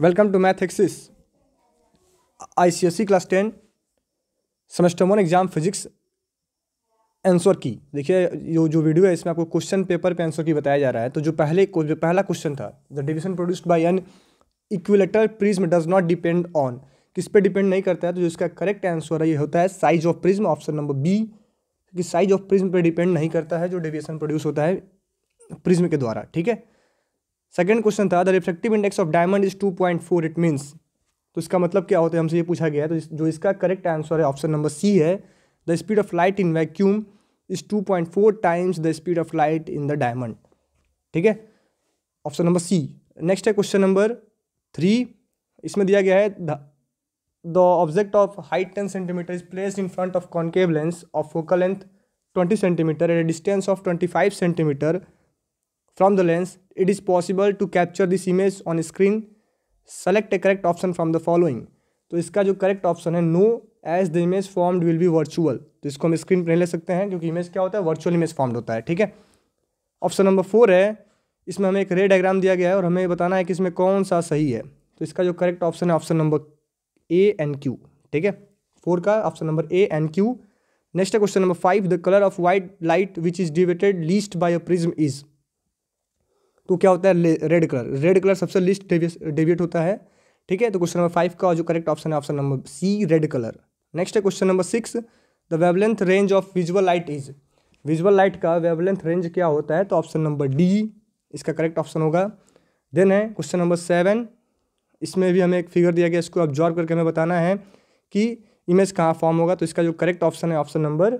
Welcome to math axis ICSE class ten semester one exam physics answer key देखिए जो जो video है इसमें आपको क्वेश्चन पेपर पे आंसर की बताया जा रहा है तो जो पहले जो पहला क्वेश्चन था the division produced by an equilateral prism does not depend on किस पे डिपेंड नहीं करता है तो जो इसका करेक्ट आंसर है ये होता है size of prism option number B कि साइज ऑफ प्रिज्म पे डिपेंड नहीं करता है जो डेविएशन प्रोड्यूस होता है प्रिज्म के द्वारा ठीक है सेकेंड क्वेश्चन था the reflective index of diamond is two point four it means तो इसका मतलब क्या होता है हमसे ये पूछा गया है तो जो इसका करेक्ट आंसर है ऑप्शन नंबर सी है the speed of light in vacuum is two point four times the speed of light in the diamond ठीक है ऑप्शन नंबर सी नेक्स्ट है क्वेश्चन नंबर थ्री इसमें दिया गया है the object of height ten centimetre is place in front of concave lens of focal length twenty centimetre at a distance of twenty five centimetre From the lens, it is possible to capture this image on screen. Select a correct option from the following. तो इसका जो correct option है no as the image formed will be virtual तो इसको हम screen पर नहीं ले सकते हैं क्योंकि इमेज क्या होता है वर्चुअल इमेज फॉर्म्ड होता है ठीक है ऑप्शन नंबर फोर है इसमें हमें एक रे डायग्राम दिया गया है और हमें बताना है कि इसमें कौन सा सही है तो इसका जो करेक्ट ऑप्शन है option number A and Q ठीक है फोर का option number A and Q next है question number five the colour of white light which is deviated least by a prism is तो क्या होता है रेड कलर रेड कलर सबसे least deviate होता है ठीक है तो क्वेश्चन नंबर फाइव का जो करेक्ट ऑप्शन है option number C red colour next है question number six the wavelength range of visual light is visual light का वेवलेंथ रेंज क्या होता है तो ऑप्शन नंबर डी इसका करेक्ट ऑप्शन होगा देन है क्वेश्चन नंबर सेवन इसमें भी हमें एक फिगर दिया गया इसको ऑब्जॉर्व करके हमें बताना है कि इमेज कहाँ फॉर्म होगा तो इसका जो करेक्ट ऑप्शन है ऑप्शन नंबर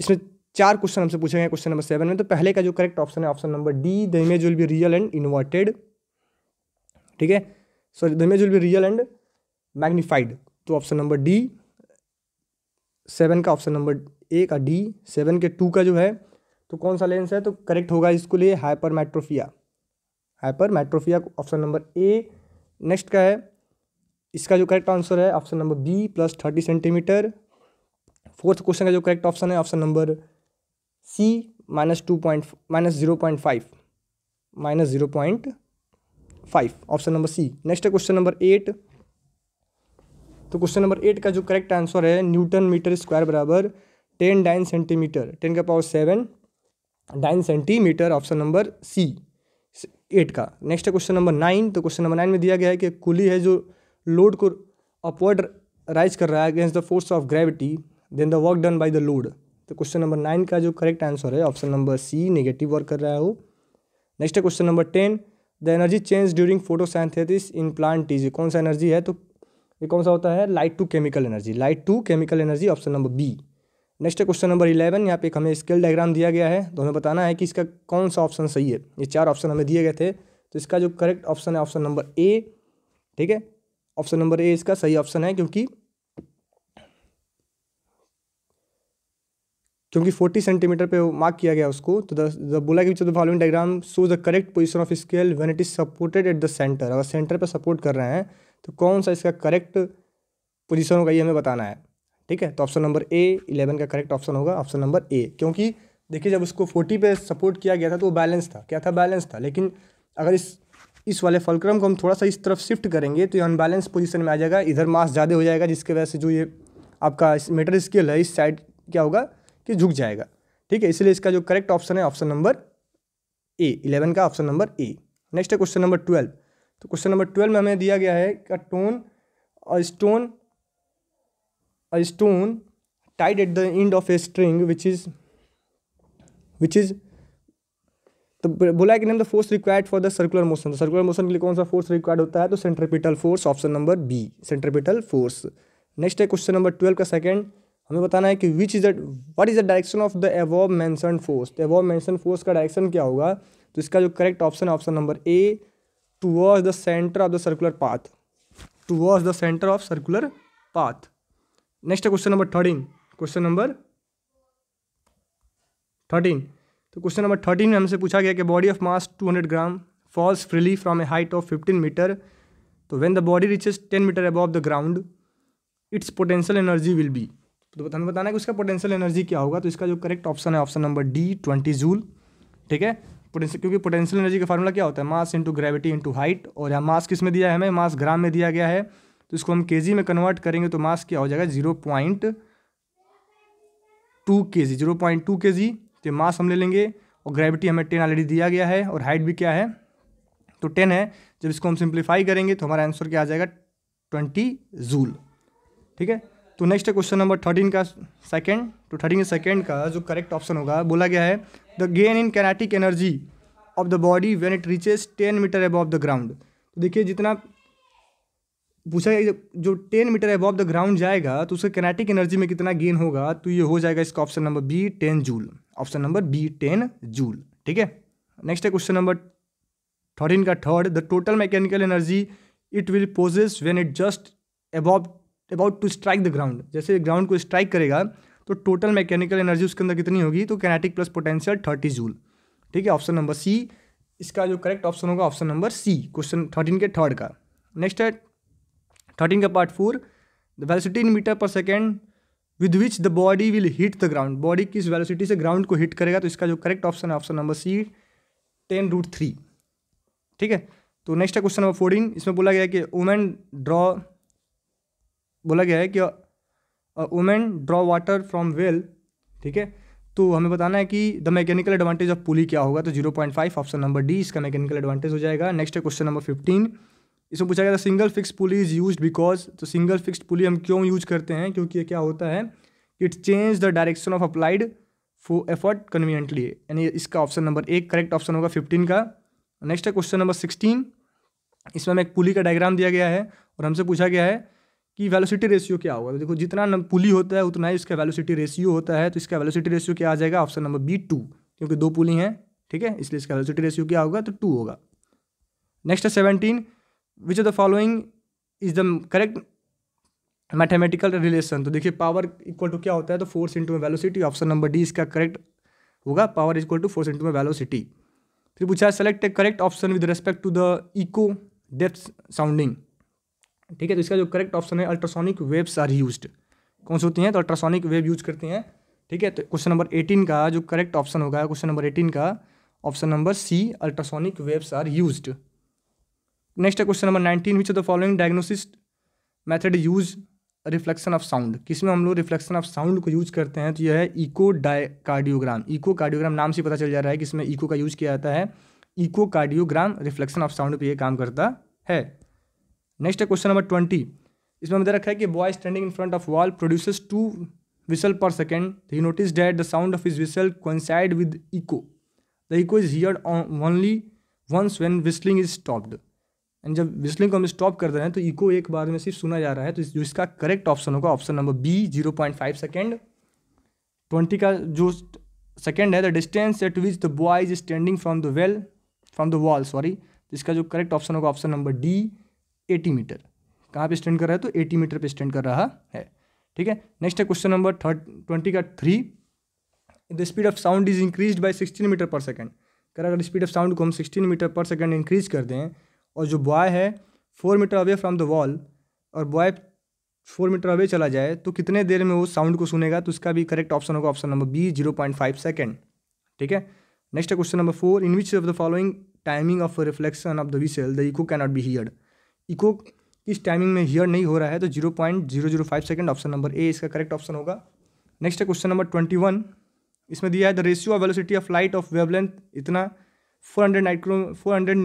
इसमें चार क्वेश्चन हमसे पूछे गए क्वेश्चन नंबर सेवन में तो पहले का जो करेक्ट ऑप्शन है option number D the image will be real and inverted ठीक है sorry the image will be real and magnified तो ऑप्शन नंबर डी सेवन का ऑप्शन नंबर ए का डी सेवन के टू का जो है तो कौन सा लेंस है तो करेक्ट होगा इसको लिए hypermetropia hypermetropia option number A next का है इसका जो करेक्ट आंसर है option number B plus thirty centimetre fourth question का जो करेक्ट ऑप्शन है option number C minus two point minus zero point five minus zero point five option number C next है question number eight तो question number eight का जो correct answer है newton metre square बराबर ten dyne centimetre ten का power seven dyne centimetre option number C eight का next है question number nine तो क्वेश्चन नंबर नाइन में दिया गया है कि कुली है जो लोड को अपवर्ड राइज कर रहा है against the force of gravity then the work done by the load तो क्वेश्चन नंबर नाइन का जो करेक्ट आंसर है option number C negative work कर रहा है वो नेक्स्ट है question number ten the energy change during photosynthesis in plant is कौन सा एनर्जी है तो ये कौन सा होता है light to chemical energy light to chemical energy option number B next है क्वेश्चन नंबर इलेवन यहाँ पे एक हमें स्केल डायग्राम दिया गया है तो हमें बताना है कि इसका कौन सा ऑप्शन सही है ये चार ऑप्शन हमें दिए गए थे तो इसका जो करेक्ट ऑप्शन है ऑप्शन नंबर ए ठीक है ऑप्शन नंबर ए इसका सही ऑप्शन है क्योंकि क्योंकि 40 सेंटीमीटर पे मार्क किया गया उसको तो द बोला कि the following diagram show the correct position of scale when it is supported at the centre अगर सेंटर पर सपोर्ट कर रहे हैं तो कौन सा इसका करेक्ट पोजिशन होगा ये हमें बताना है ठीक है तो ऑप्शन नंबर ए इलेवन का करेक्ट ऑप्शन होगा ऑप्शन नंबर ए क्योंकि देखिए जब उसको फोर्टी पे सपोर्ट किया गया था तो वो बैलेंस था क्या था बैलेंस था लेकिन अगर इस इस वाले फलक्रम को हम थोड़ा सा इस तरफ शिफ्ट करेंगे तो ये अनबैलेंस पोजिशन में आ जाएगा इधर मास ज़्यादा हो जाएगा जिसके वजह से जो ये आपका मीटर स्केल है इस साइड क्या होगा ये झुक जाएगा ठीक है इसलिए इसका जो करेक्ट ऑप्शन है ऑप्शन नंबर ए इलेवन का ऑप्शन नंबर ए नेक्स्ट है क्वेश्चन नंबर ट्वेल्व तो क्वेश्चन नंबर ट्वेल्व में हमें दिया गया है कि tone a stone a stone tied at the end of a string which is which is तो बोला है कि name the force required for the circular motion circular motion के लिए कौन सा फोर्स रिक्वायर्ड होता है तो centripetal force option number B centripetal force next है क्वेश्चन नंबर ट्वेल्व का सेकंड हमें बताना है कि which is the is the direction of the above mention force the mention force का डायरेक्शन क्या होगा तो इसका जो करेक्ट ऑप्शन है option number A towards the centre of the circular path towards the centre of circular path next है question number thirteen question number thirteen तो question number thirteen में हमसे पूछा गया कि body of mass two hundred gram falls freely from a height of fifteen metre तो when the body reaches ten metre above the ground its potential energy will be तो हमें बताना है कि उसका पोटेंशियल एनर्जी क्या होगा तो इसका जो करेक्ट ऑप्शन है option number D twenty joule ठीक है पोटेंशियल क्योंकि पोटेंशियल एनर्जी का फार्मूला क्या होता है mass into gravity into height और यहाँ मास किस में दिया है हमें मास ग्राम में दिया गया है तो इसको हम के में कन्वर्ट करेंगे तो मास क्या हो जाएगा जीरो पॉइंट टू के जी जीरो पॉइंट टू के जी तो मास हम ले लेंगे और ग्रेविटी हमें टेन ऑलरेडी दिया गया है और हाइट भी क्या है तो टेन है जब इसको हम सिंप्लीफाई करेंगे तो हमारा आंसर क्या आ जाएगा ट्वेंटी जूल ठीक है तो नेक्स्ट है क्वेश्चन नंबर थर्टीन का सेकंड तो थर्टीन सेकंड का जो करेक्ट ऑप्शन होगा बोला गया है the gain in kinetic energy of the body when it reaches ten metre above the ground तो देखिए जितना पूछा जो ten metre above the ground जाएगा तो उसके कैनेटिक एनर्जी में कितना गेन होगा तो ये हो जाएगा इसका option number B ten joule option number B ten joule ठीक है नेक्स्ट है क्वेश्चन नंबर थर्टीन का third the total mechanical energy it will possess when it just above about to strike the ground जैसे ground को strike करेगा तो total mechanical energy उसके अंदर कितनी होगी तो kinetic plus potential thirty joule ठीक है ऑप्शन नंबर सी इसका जो करेक्ट ऑप्शन होगा option number C question thirteen के थर्ड का नेक्स्ट है थर्टीन का part four the velocity in metre per second with which the body will hit the ground body किस वेलोसिटी से ground को हिट करेगा तो इसका जो करेक्ट ऑप्शन है option number C ten root three ठीक है तो नेक्स्ट है क्वेश्चन नंबर फोर्टीन इसमें बोला गया कि वुमेन ड्रॉ बोला गया है कि women draw water from well ठीक है तो हमें बताना है कि the mechanical advantage of pulley क्या होगा तो zero point five option number D इसका मैकेनिकल एडवांटेज हो जाएगा नेक्स्ट है क्वेश्चन नंबर फिफ्टीन इसमें पूछा गया था single fix pulley is use because तो सिंगल फिक्स पुली हम क्यों यूज करते हैं क्योंकि ये क्या होता है it change the direction of applied for effort conveniently यानी इसका ऑप्शन नंबर एक करेक्ट ऑप्शन होगा फिफ्टीन का नेक्स्ट है क्वेश्चन नंबर सिक्सटीन इसमें हमें एक पुली का डायग्राम दिया गया है और हमसे पूछा गया है कि वेलोसिटी रेशियो क्या होगा तो देखो जितना पुली होता है उतना ही उसका वेलोसिटी रेशियो होता है तो इसका वेलोसिटी रेशियो क्या आ जाएगा ऑप्शन नंबर बी टू क्योंकि दो पुली हैं ठीक है इसलिए इसका वेलोसिटी रेशियो क्या होगा तो टू होगा नेक्स्ट है seventeen which of the following is the correct mathematical relation तो देखिए पावर इक्वल टू क्या होता है तो फोर्स इंटू में वेलोसिटी ऑप्शन नंबर डी इसका करेक्ट होगा power equal to force into में वेलोसिटी फिर पूछा है select a correct option with respect to the echo depth sounding ठीक है तो इसका जो करेक्ट ऑप्शन है अल्ट्रासोनिक वेव्स आर यूज कौन से होती हैं तो अल्ट्रासोनिक वेव यूज करते हैं ठीक है तो क्वेश्चन नंबर एटीन का जो करेक्ट ऑप्शन होगा क्वेश्चन नंबर एटीन का option number C ultrasonic waves are use next है question number nineteen which the following diagnosis method use reflection of sound किसमें हम लोग रिफ्लेक्शन ऑफ साउंड को use करते हैं तो यह है इको डायकार्डियोग्राम कार्डियोग्राम इको कार्डियोग्राम नाम से पता चल जा रहा है कि इसमें इको का यूज़ किया जाता है echo cardiogram reflection of sound पे ये काम करता है नेक्स्ट है क्वेश्चन नंबर ट्वेंटी इसमें हमें रखा है कि boy standing in front of wall produces two whistle per second he notice that the sound of his whistle coincide with echo the echo is hear only once once when is stopped and जब whistling को हम stop कर दे रहे हैं तो eco एक बार में सिर्फ सुना जा रहा है तो जो इसका करेक्ट ऑप्शन होगा option number B zero point five second twenty का जो सेकेंड है the distance at which the boy is standing from the well from the wall sorry इसका जो करेक्ट ऑप्शन होगा option number D eighty metre कहाँ पे stand कर रहा है तो एटी मीटर पे स्टैंड कर रहा है ठीक है नेक्स्ट है क्वेश्चन नंबर थर्ड ट्वेंटी का three the speed of sound is increase by sixteen metre per second कर अगर स्पीड ऑफ साउंड को हम sixteen metre per second increase कर दें और जो बॉय है four metre away from the wall और बॉय फोर मीटर अवे चला जाए तो कितने देर में वो साउंड को सुनेगा तो उसका भी करेक्ट ऑप्शन होगा option number B zero point five second ठीक है नेक्स्ट है question number four in which of the following timing of reflection of the whistle the echo cannot be heard echo किस टाइमिंग में hear नहीं हो रहा है तो zero point zero zero five second option number A इसका correct option होगा next है क्वेश्चन नंबर ट्वेंटी वन इसमें दिया है the ratio of velocity of light of wavelength इतना फोर हंड्रेड नाइक्रो four hundred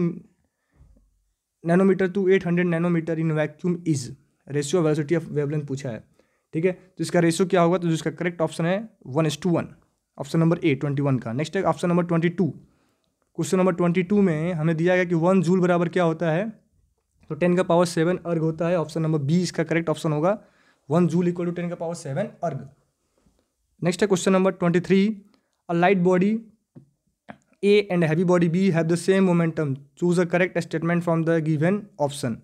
nanometre to eight hundred nanometre in vacuum is ratio velocity of wavelength पूछा है ठीक है तो इसका रेशियो क्या होगा तो जिसका करेक्ट ऑप्शन है one is to one option number A twenty one का नेक्स्ट है option number twenty two question number twenty two में हमें दिया गया कि वन जूल बराबर क्या होता है तो टेन का पावर सेवन अर्ग होता है ऑप्शन नंबर बी इसका करेक्ट ऑप्शन होगा one joule equal to ten का पावर सेवन अर्ग नेक्स्ट है question number twenty three a light body A and heavy body B have the same momentum choose a correct statement from the given option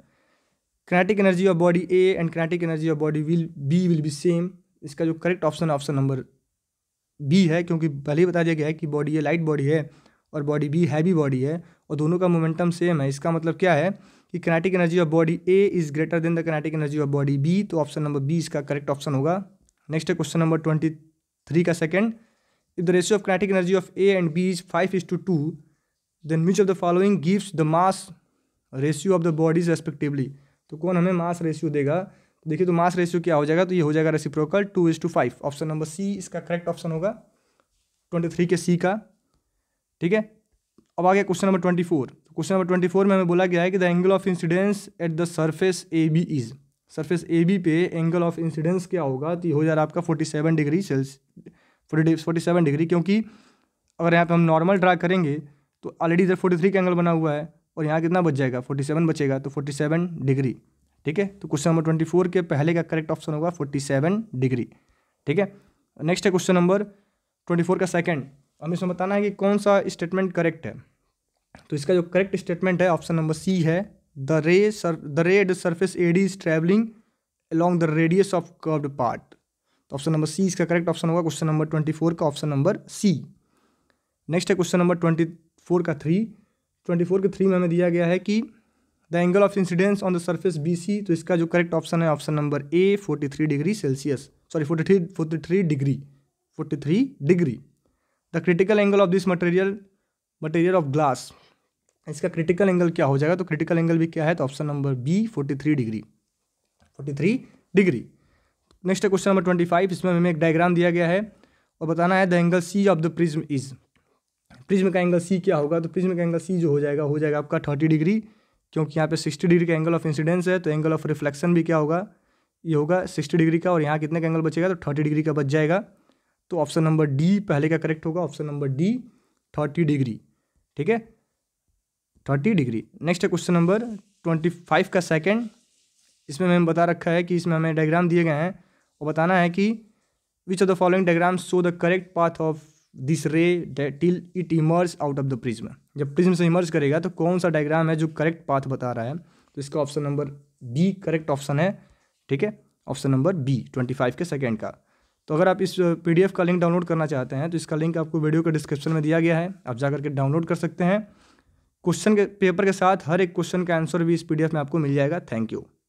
kinetic energy of body A and kinetic energy of body will be will be same इसका जो correct option है option number B है क्योंकि पहले ही बता दिया गया है कि बॉडी ये लाइट बॉडी है और बॉडी बी हैवी बॉडी है और दोनों का मोमेंटम सेम है इसका मतलब क्या है कि kinetic energy of body A is greater than the kinetic energy of body B तो ऑप्शन नंबर बी इसका करेक्ट ऑप्शन होगा नेक्स्ट है क्वेश्चन नंबर ट्वेंटी थ्री का second if the ratio of kinetic energy of A and B is five is to two then which of the following gives the mass ratio of the bodies respectively तो कौन हमें mass ratio देगा तो देखिए तो mass ratio क्या हो जाएगा तो ये हो जाएगा reciprocal two is to five option number C इसका करेक्ट ऑप्शन होगा ट्वेंटी थ्री के सी का ठीक है अब आ गया क्वेश्चन नंबर ट्वेंटी फोर तो क्वेश्चन नंबर ट्वेंटी फोर में हमें बोला गया है कि the angle of incidence at the surface A B is surface A B पे एंगल ऑफ इंसिडेंस क्या होगा तो हो जा रहा है आपका forty seven degree Celsius forty forty seven degree क्योंकि अगर यहाँ पे हम नॉर्मल ड्रा करेंगे तो ऑलरेडी इधर फोर्टी थ्री का एंगल बना हुआ है और यहाँ कितना बच जाएगा फोर्टी सेवन बचेगा तो फोर्टी सेवन डिग्री ठीक है तो क्वेश्चन नंबर ट्वेंटी फोर के पहले का करेक्ट ऑप्शन होगा फोर्टी सेवन डिग्री ठीक है नेक्स्ट है क्वेश्चन नंबर ट्वेंटी फोर का सेकेंड हमें इसमें बताना है कि कौन सा स्टेटमेंट करेक्ट है तो इसका जो करेक्ट स्टेटमेंट है ऑप्शन नंबर सी है the ray sir the red surface AD is travelling along the radius of curved part तो ऑप्शन नंबर सी इसका करेक्ट ऑप्शन होगा क्वेश्चन नंबर ट्वेंटी फोर का ऑप्शन नंबर सी नेक्स्ट है question number twenty four का three twenty four के three में हमें दिया गया है कि the angle of incidence on the surface B C तो इसका जो करेक्ट ऑप्शन है option number A forty three degree Celsius sorry forty three forty three degree forty three degree the critical angle of this material material of glass इसका critical angle क्या हो जाएगा तो critical angle भी क्या है तो option number B forty three degree forty three degree next question number twenty five इसमें हमें एक डायग्राम दिया गया है और बताना है the angle C of the prism is prism का एंगल सी क्या होगा तो प्रिज्म का एंगल सी जो हो जाएगा हो जाएगा आपका थर्टी डिग्री क्योंकि यहाँ पे सिक्सटी डिग्री का एंगल ऑफ इंसिडेंस है तो एंगल ऑफ रिफ्लेक्शन भी क्या होगा ये होगा सिक्सटी डिग्री का और यहाँ कितने का एंगल बचेगा तो थर्टी डिग्री का बच जाएगा तो ऑप्शन नंबर डी पहले का करेक्ट होगा option number D thirty degree ठीक है थर्टी डिग्री नेक्स्ट है क्वेश्चन नंबर ट्वेंटी फाइव का सेकेंड इसमें मैंने बता रखा है कि इसमें हमें डायग्राम दिए गए हैं और बताना है कि which of the following diagram show the correct path of this ray till it emerge out of the prism जब प्रिज्म से इमर्ज करेगा तो कौन सा डायग्राम है जो करेक्ट पाथ बता रहा है तो इसका option number B correct option है ठीक है option number B twenty five के सेकेंड का तो अगर आप इस पीडीएफ का लिंक डाउनलोड करना चाहते हैं तो इसका लिंक आपको वीडियो के डिस्क्रिप्शन में दिया गया है आप जा करके डाउनलोड कर सकते हैं क्वेश्चन के पेपर के साथ हर एक क्वेश्चन का आंसर भी इस पीडीएफ में आपको मिल जाएगा थैंक यू